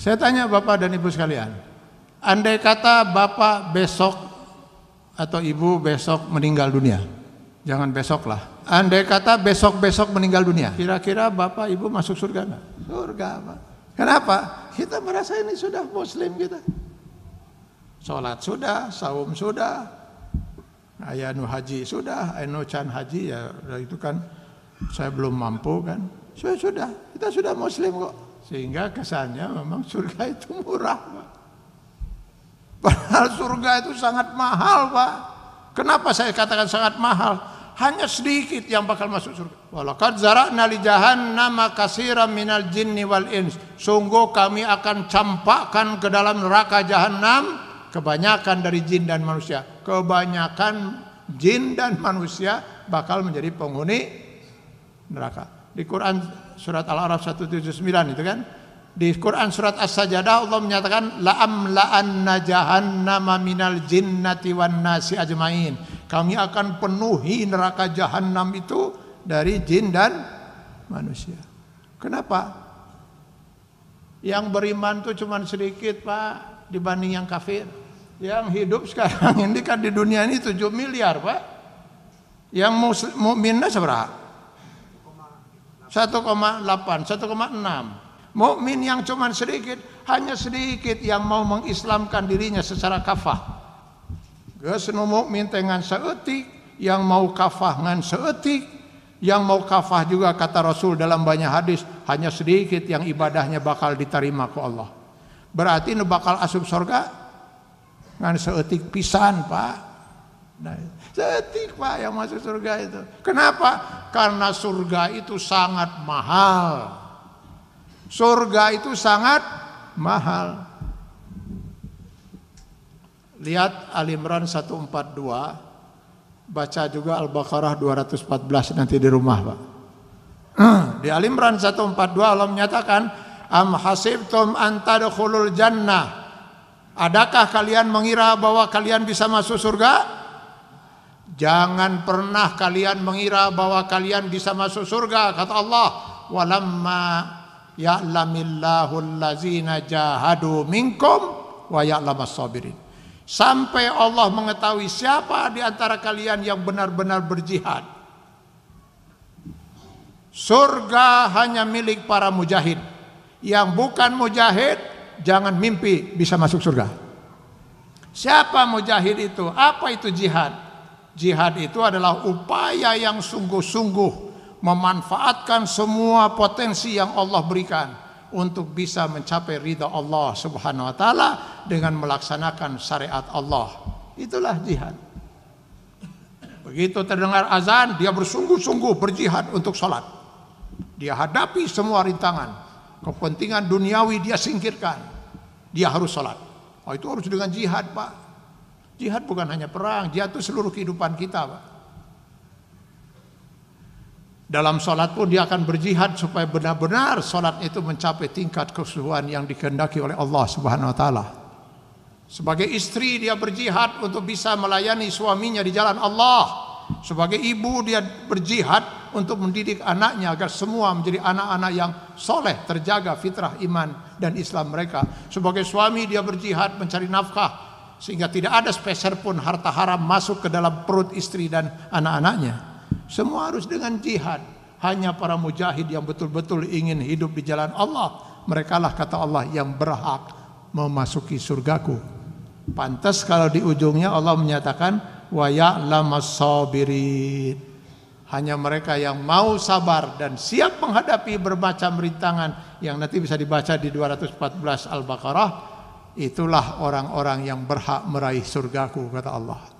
Saya tanya Bapak dan Ibu sekalian, andai kata Bapak besok atau Ibu besok meninggal dunia, jangan besok lah. Andai kata besok-besok meninggal dunia, kira-kira Bapak Ibu masuk surga enggak? Surga apa? Kenapa? Kita merasa ini sudah muslim kita. Sholat sudah, saum sudah, ayanu haji sudah, ayanu can haji ya, ya itu kan saya belum mampu kan. Sudah, sudah, kita sudah muslim kok. Sehingga kesannya memang surga itu murah Pak. Padahal surga itu sangat mahal Pak. Kenapa saya katakan sangat mahal? Hanya sedikit yang bakal masuk surga. Walakad zara'na li jahannama kasira minal jinni wal ins. Sungguh kami akan campakkan ke dalam neraka jahanam kebanyakan dari jin dan manusia. Kebanyakan jin dan manusia bakal menjadi penghuni neraka. Di Quran surat Al-Araf 179 itu kan. Di Quran surat As-Sajdah Allah menyatakan la amla'anna jahannama minal jinnati wan nasi ajmain. Kami akan penuhi neraka jahanam itu dari jin dan manusia. Kenapa? Yang beriman itu cuma sedikit, Pak, dibanding yang kafir. Yang hidup sekarang ini kan di dunia ini 7 miliar, Pak. Yang mukminnya seberapa? 1,8, 1,6. Mukmin yang cuma sedikit, hanya sedikit yang mau mengislamkan dirinya secara kafah. Geus nu mukmin teh ngan seetik, yang mau kafah ngan seetik, yang mau kafah juga kata Rasul dalam banyak hadis, hanya sedikit yang ibadahnya bakal diterima ku Allah. Berarti nu bakal asup surga ngan seetik pisan, Pak. Nah, seetik Pak yang masuk surga itu. Kenapa? karena surga itu sangat mahal. Surga itu sangat mahal. Lihat Al Imran 142, baca juga Al-Baqarah 214 nanti di rumah, Pak. Di Al Imran 142 Allah menyatakan, "Am hasibtum an tadkhulul jannah?" Adakah kalian mengira bahwa kalian bisa masuk surga? Jangan pernah kalian mengira bahwa kalian bisa masuk surga kata Allah walamma ya'lamillahu allazina jahadu minkum wa ya'lamas sabirin. Sampai Allah mengetahui siapa di antara kalian yang benar-benar berjihad. Surga hanya milik para mujahid. Yang bukan mujahid jangan mimpi bisa masuk surga. Siapa mujahid itu? Apa itu jihad? jihad itu adalah upaya yang sungguh-sungguh memanfaatkan semua potensi yang Allah berikan untuk bisa mencapai ridha Allah Subhanahu wa taala dengan melaksanakan syariat Allah. Itulah jihad. Begitu terdengar azan, dia bersungguh-sungguh berjihad untuk sholat. Dia hadapi semua rintangan. Kepentingan duniawi dia singkirkan. Dia harus sholat. Oh, itu harus dengan jihad, Pak. Jihad bukan hanya perang, jihad itu seluruh kehidupan kita, Pak. Dalam sholat pun dia akan berjihad supaya benar-benar sholat itu mencapai tingkat kesuhuan yang dikehendaki oleh Allah Subhanahu Wa Taala. Sebagai istri dia berjihad untuk bisa melayani suaminya di jalan Allah. Sebagai ibu dia berjihad untuk mendidik anaknya agar semua menjadi anak-anak yang soleh, terjaga fitrah iman dan Islam mereka. Sebagai suami dia berjihad mencari nafkah sehingga tidak ada speser pun harta haram masuk ke dalam perut istri dan anak-anaknya. Semua harus dengan jihad. Hanya para mujahid yang betul-betul ingin hidup di jalan Allah, merekalah kata Allah yang berhak memasuki surgaku. Pantas kalau di ujungnya Allah menyatakan wa ya'lamas sabirin. Hanya mereka yang mau sabar dan siap menghadapi bermacam rintangan yang nanti bisa dibaca di 214 Al-Baqarah itulah orang-orang yang berhak meraih surgaku kata Allah